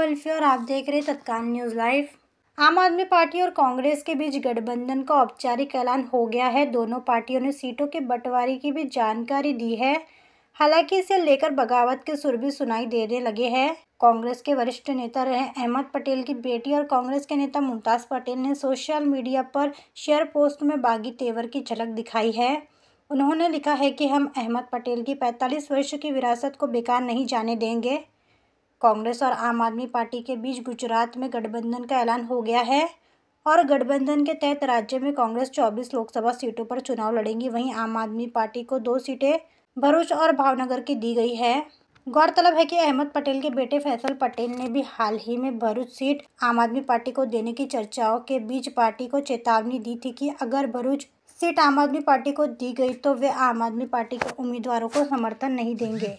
welfare और आप देख रहे तत्काल न्यूज लाइव आम आदमी पार्टी और कांग्रेस के बीच गठबंधन का औपचारिक ऐलान हो गया है दोनों पार्टियों ने सीटों के बंटवारे की भी जानकारी दी है हालांकि इसे लेकर बगावत के सुर भी सुनाई देने लगे हैं कांग्रेस के वरिष्ठ नेता रहे अहमद पटेल की बेटी और कांग्रेस के नेता मुमताज़ पटेल ने सोशल मीडिया पर शेयर पोस्ट में बागी तेवर की झलक दिखाई है उन्होंने लिखा है कि हम अहमद पटेल की 45 वर्ष की विरासत को बेकार नहीं जाने देंगे कांग्रेस और आम आदमी पार्टी के बीच गुजरात में गठबंधन का ऐलान हो गया है और गठबंधन के तहत राज्य में कांग्रेस 24 लोकसभा सीटों पर चुनाव लड़ेंगी वहीं आम आदमी पार्टी को दो सीटें भरूच और भावनगर की दी गई है गौरतलब है कि अहमद पटेल के बेटे फैसल पटेल ने भी हाल ही में भरूच सीट आम आदमी पार्टी को देने की चर्चाओं के बीच पार्टी को चेतावनी दी थी कि अगर भरूच सीट आम आदमी पार्टी को दी गई तो वे आम आदमी पार्टी के उम्मीदवारों को समर्थन नहीं देंगे